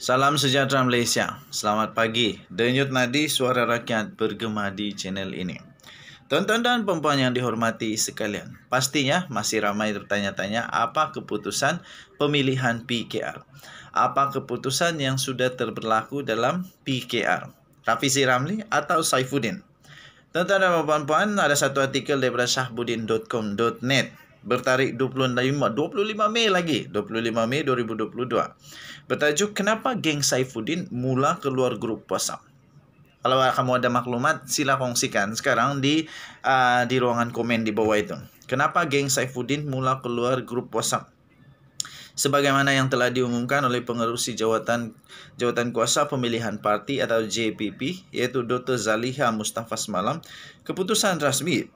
Salam sejahtera Malaysia. Selamat pagi. Denyut nadi suara rakyat bergema di channel ini. Tonton dan puan yang dihormati sekalian. Pastinya masih ramai bertanya-tanya apa keputusan pemilihan PKR. Apa keputusan yang sudah terberlaku dalam PKR? Rafizi Ramli atau Saifuddin? Tuan-tuan dan puan-puan, ada satu artikel daripada sahbudin.com.net bertarik 25 25 Mei lagi 25 Mei 2022 bertajuk kenapa geng Saifuddin mula keluar grup WhatsApp kalau kamu ada maklumat sila kongsikan sekarang di uh, di ruangan komen di bawah itu kenapa geng Saifuddin mula keluar grup WhatsApp sebagaimana yang telah diumumkan oleh pengerusi jawatan jawatan kuasa pemilihan parti atau JPP yaitu Dr. Zaliha Mustafa semalam keputusan rasmi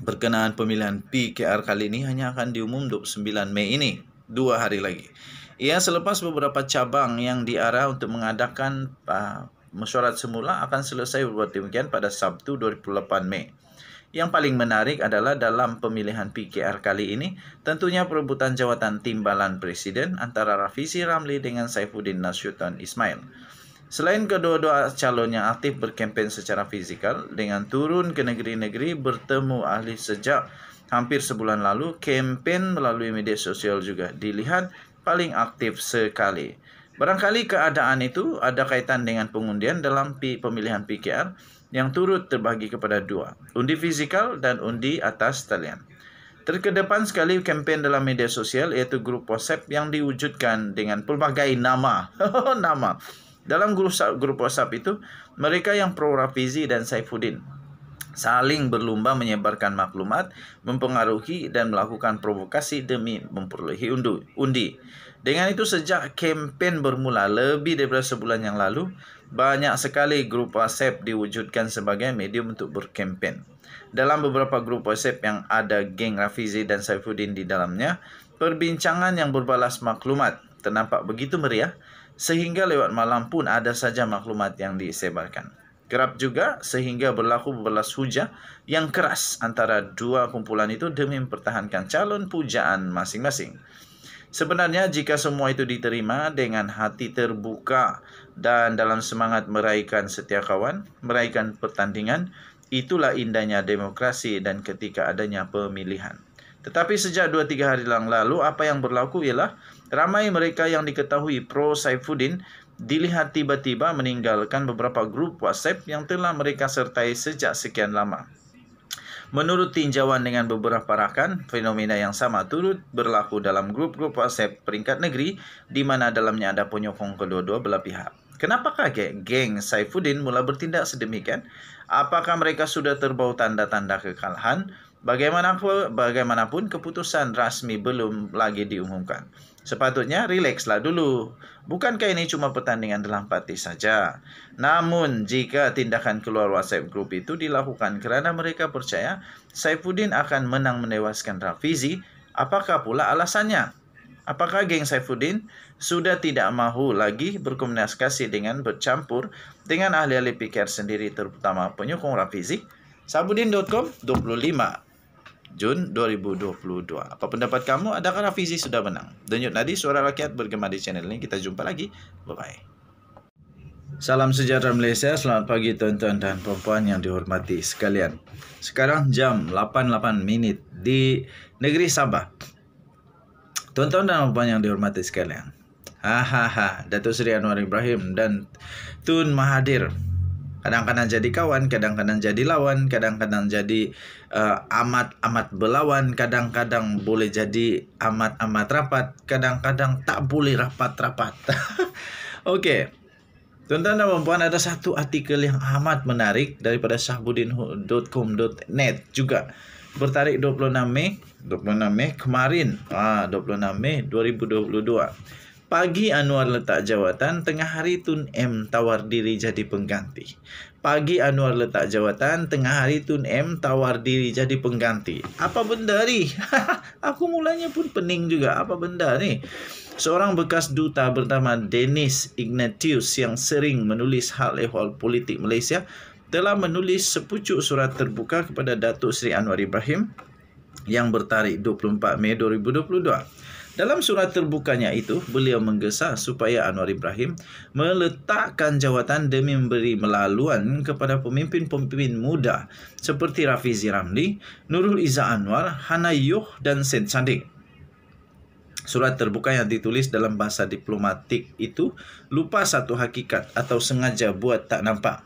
Perkenaan pemilihan PKR kali ini hanya akan diumum 29 Mei ini, dua hari lagi. Ia selepas beberapa cabang yang diarah untuk mengadakan uh, mesyuarat semula akan selesai berbuat demikian pada Sabtu 28 Mei. Yang paling menarik adalah dalam pemilihan PKR kali ini, tentunya perebutan jawatan timbalan presiden antara Rafizi Ramli dengan Saifuddin Nasution Ismail. Selain kedua-dua calon yang aktif berkempen secara fizikal dengan turun ke negeri-negeri bertemu ahli sejak hampir sebulan lalu, kempen melalui media sosial juga dilihat paling aktif sekali. Barangkali keadaan itu ada kaitan dengan pengundian dalam pemilihan PKR yang turut terbagi kepada dua, undi fizikal dan undi atas talian. Terkedepan sekali kempen dalam media sosial iaitu grup WhatsApp yang diwujudkan dengan pelbagai nama. nama. nama. Dalam grup WhatsApp, grup WhatsApp itu, mereka yang pro Rafizi dan Saifuddin saling berlumba menyebarkan maklumat, mempengaruhi dan melakukan provokasi demi memperolehi undi. Dengan itu sejak kempen bermula lebih daripada sebulan yang lalu, banyak sekali grup WhatsApp diwujudkan sebagai medium untuk berkempen. Dalam beberapa grup WhatsApp yang ada geng Rafizi dan Saifuddin di dalamnya, perbincangan yang berbalas maklumat ternampak begitu meriah sehingga lewat malam pun ada saja maklumat yang disebarkan. Kerap juga sehingga berlaku berbelas hujah yang keras antara dua kumpulan itu demi mempertahankan calon pujaan masing-masing. Sebenarnya jika semua itu diterima dengan hati terbuka dan dalam semangat meraihkan setia kawan, meraihkan pertandingan, itulah indahnya demokrasi dan ketika adanya pemilihan. Tetapi sejak 2-3 hari yang lalu, apa yang berlaku ialah ramai mereka yang diketahui pro Saifuddin dilihat tiba-tiba meninggalkan beberapa grup WhatsApp yang telah mereka sertai sejak sekian lama. Menurut tinjauan dengan beberapa rakan, fenomena yang sama turut berlaku dalam grup-grup WhatsApp peringkat negeri di mana dalamnya ada penyokong kedua-dua belah pihak. Kenapakah geng Saifuddin mula bertindak sedemikian? Apakah mereka sudah terbau tanda-tanda kekalahan? Bagaimanapun, bagaimanapun keputusan resmi belum lagi diumumkan. Sepatutnya rilekslah dulu. Bukankah ini cuma pertandingan dalam partai saja? Namun jika tindakan keluar WhatsApp grup itu dilakukan kerana mereka percaya Saifuddin akan menang menewaskan Rafizi, apakah pula alasannya? Apakah geng Saifuddin sudah tidak mahu lagi berkomunikasi dengan bercampur dengan ahli-ahli pikir sendiri terutama penyokong Rafizi? Sabudin.com 25 Jun 2022. Apa pendapat kamu? Adakah Rafizi sudah menang? Denyut Nadi, Suara Rakyat bergema di channel ini. Kita jumpa lagi. Bye-bye. Salam sejahtera Malaysia. Selamat pagi tuan-tuan dan puan yang dihormati sekalian. Sekarang jam 8.8 minit di negeri Sabah. Tuan-tuan dan puan yang dihormati sekalian. Hahaha, ha, ha. Datuk Seri Anwar Ibrahim dan Tun Mahathir. Kadang-kadang jadi kawan, kadang-kadang jadi lawan, kadang-kadang jadi amat-amat uh, eh, amat, amat berlawan, kadang-kadang boleh jadi amat-amat rapat, kadang-kadang tak boleh rapat-rapat. Oke. Okay. Tuan-tuan dan perempuan ada satu artikel yang amat menarik daripada syahbudin.com.net juga bertarik 26 Mei 26 Mei kemarin ah 26 Mei 2022 Pagi Anwar letak jawatan, tengah hari Tun M tawar diri jadi pengganti. Pagi Anwar letak jawatan, tengah hari Tun M tawar diri jadi pengganti. Apa benda ni? Aku mulanya pun pening juga. Apa benda ni? Seorang bekas duta bernama Dennis Ignatius yang sering menulis hal ehwal politik Malaysia telah menulis sepucuk surat terbuka kepada Datuk Seri Anwar Ibrahim yang bertarik 24 Mei 2022. Dalam surat terbukanya itu, beliau menggesa supaya Anwar Ibrahim meletakkan jawatan demi memberi melaluan kepada pemimpin-pemimpin muda seperti Rafizi Ramli, Nurul Iza Anwar, Hana Yuh dan Sen Sadiq. Surat terbuka yang ditulis dalam bahasa diplomatik itu lupa satu hakikat atau sengaja buat tak nampak.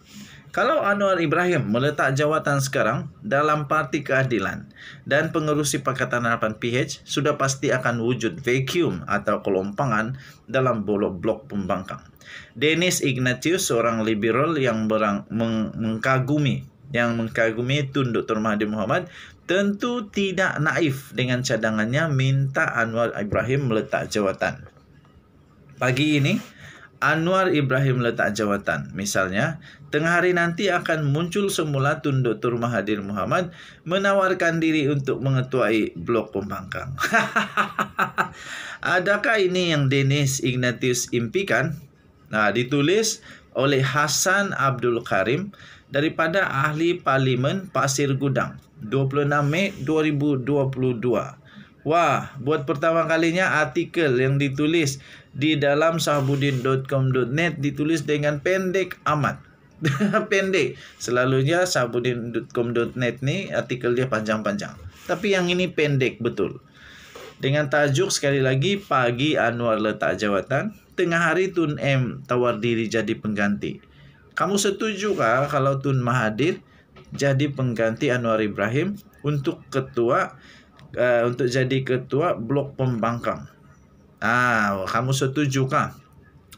Kalau Anwar Ibrahim meletak jawatan sekarang dalam Parti Keadilan dan pengerusi Pakatan Harapan PH sudah pasti akan wujud vacuum atau kelompangan dalam blok-blok pembangkang. Dennis Ignatius seorang liberal yang berang, meng, mengkagumi yang mengkagumi Tun Dr. Mahathir Mohamad tentu tidak naif dengan cadangannya minta Anwar Ibrahim meletak jawatan. Pagi ini, Anwar Ibrahim letak jawatan. Misalnya, tengah hari nanti akan muncul semula Tunduk Dr. Mahathir Muhammad menawarkan diri untuk mengetuai Blok Pembangkang. Adakah ini yang Dennis Ignatius impikan? Nah, ditulis oleh Hasan Abdul Karim daripada Ahli Parlimen Pasir Gudang 26 Mei 2022. Wah, buat pertama kalinya artikel yang ditulis di dalam sahbudin.com.net ditulis dengan pendek amat. pendek. Selalunya sahbudin.com.net ni artikel dia panjang-panjang. Tapi yang ini pendek betul. Dengan tajuk sekali lagi pagi Anwar letak jawatan, tengah hari Tun M tawar diri jadi pengganti. Kamu setuju kah kalau Tun Mahathir jadi pengganti Anwar Ibrahim untuk ketua uh, untuk jadi ketua blok pembangkang. Ah, kamu setuju kah?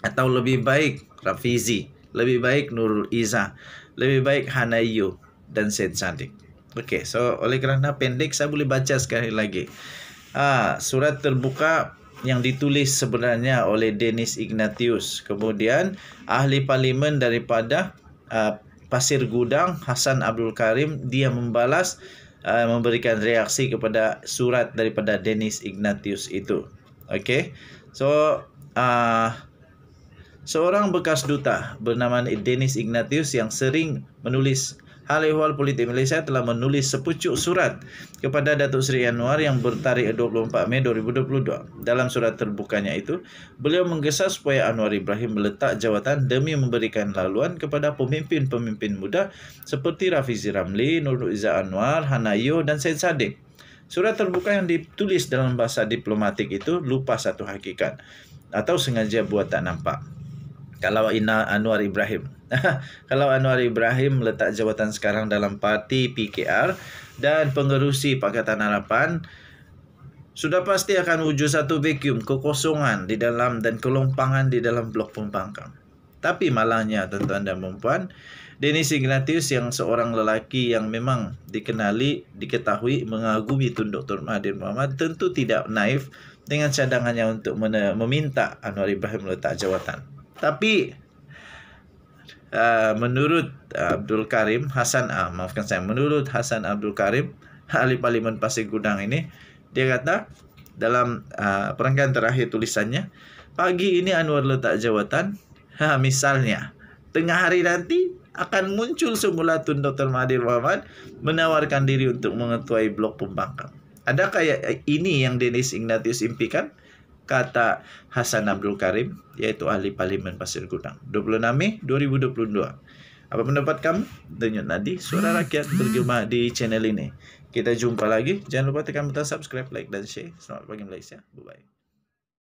Atau lebih baik Rafizi, lebih baik Nurul Iza, lebih baik Hanayu dan Sen Sadik. Okey, so oleh kerana pendek saya boleh baca sekali lagi. Ah, surat terbuka yang ditulis sebenarnya oleh Dennis Ignatius. Kemudian ahli parlimen daripada uh, Pasir Gudang Hasan Abdul Karim dia membalas uh, memberikan reaksi kepada surat daripada Dennis Ignatius itu. Okey. So uh, seorang bekas duta bernama Dennis Ignatius yang sering menulis Hal Ehwal Politik Malaysia telah menulis sepucuk surat kepada Datuk Seri Anwar yang bertarikh 24 Mei 2022. Dalam surat terbukanya itu, beliau menggesa supaya Anwar Ibrahim meletak jawatan demi memberikan laluan kepada pemimpin-pemimpin muda seperti Rafizi Ramli, Nurul Izzah Anwar, Hanayo dan Syed Saddiq. Surat terbuka yang ditulis dalam bahasa diplomatik itu lupa satu hakikat atau sengaja buat tak nampak. Kalau Ina Anwar Ibrahim kalau Anwar Ibrahim letak jawatan sekarang dalam parti PKR dan pengerusi Pakatan Harapan sudah pasti akan wujud satu vakum kekosongan di dalam dan kelompangan di dalam blok pembangkang. Tapi malahnya tuan-tuan dan puan-puan, Denis Ignatius yang seorang lelaki yang memang dikenali, diketahui, mengagumi Tun Dr. Mahathir Mohamad tentu tidak naif dengan cadangannya untuk meminta Anwar Ibrahim letak jawatan. Tapi uh, menurut uh, Abdul Karim Hasan uh, maafkan saya menurut Hasan Abdul Karim ahli parlimen Pasir Gudang ini dia kata dalam uh, perenggan terakhir tulisannya pagi ini Anwar letak jawatan ha, misalnya tengah hari nanti akan muncul semula Tun Dr. Mahathir Muhammad menawarkan diri untuk mengetuai blok pembangkang. Adakah ya, ini yang Denis Ignatius impikan? kata Hasan Abdul Karim iaitu ahli parlimen Pasir Gudang 26 Mei 2022 apa pendapat kamu denyut nadi suara rakyat bergema di channel ini kita jumpa lagi jangan lupa tekan butang subscribe like dan share selamat pagi Malaysia bye bye